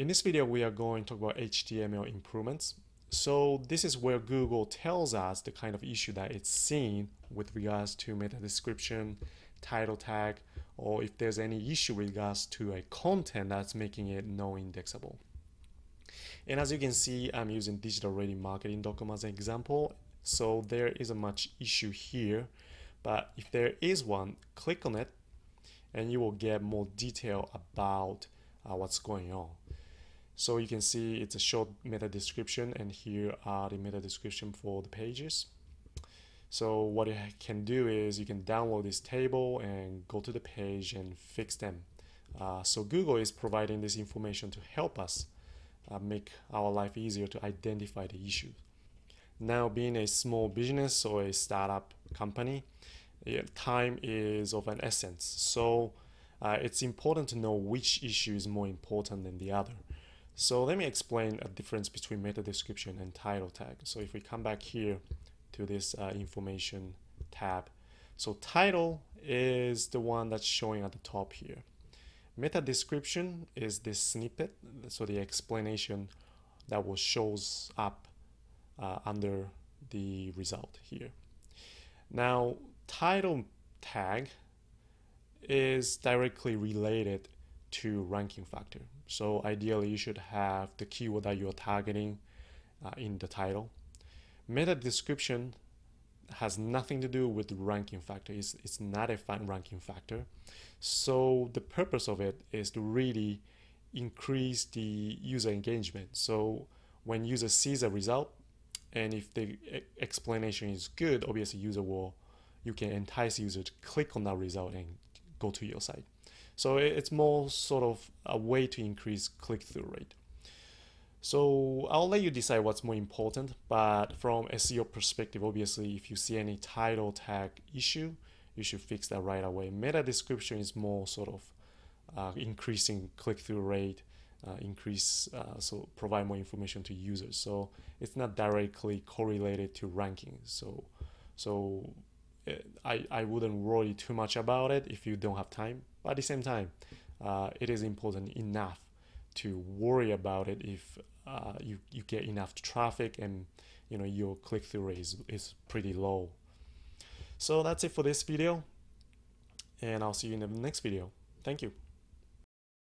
In this video, we are going to talk about HTML improvements. So this is where Google tells us the kind of issue that it's seeing with regards to meta description, title tag, or if there's any issue with regards to a content that's making it no indexable. And as you can see, I'm using digital ready marketing as an example. So there isn't much issue here, but if there is one, click on it and you will get more detail about uh, what's going on. So you can see it's a short meta description and here are the meta description for the pages. So what you can do is you can download this table and go to the page and fix them. Uh, so Google is providing this information to help us uh, make our life easier to identify the issue. Now being a small business or a startup company, time is of an essence. So uh, it's important to know which issue is more important than the other. So let me explain a difference between meta description and title tag. So if we come back here to this uh, information tab, so title is the one that's showing at the top here. Meta description is this snippet, so the explanation that will shows up uh, under the result here. Now title tag is directly related to ranking factor. So ideally, you should have the keyword that you're targeting uh, in the title. Meta description has nothing to do with ranking factor. It's, it's not a ranking factor. So the purpose of it is to really increase the user engagement. So when user sees a result, and if the explanation is good, obviously user will, you can entice user to click on that result and go to your site. So it's more sort of a way to increase click-through rate. So I'll let you decide what's more important, but from SEO perspective, obviously, if you see any title tag issue, you should fix that right away. Meta description is more sort of uh, increasing click-through rate, uh, increase, uh, so provide more information to users. So it's not directly correlated to ranking. So, so eh, I, I wouldn't worry too much about it if you don't have time but at the same time, uh, it is important enough to worry about it if uh, you, you get enough traffic and you know your click-through rate is, is pretty low. So that's it for this video and I'll see you in the next video. Thank you.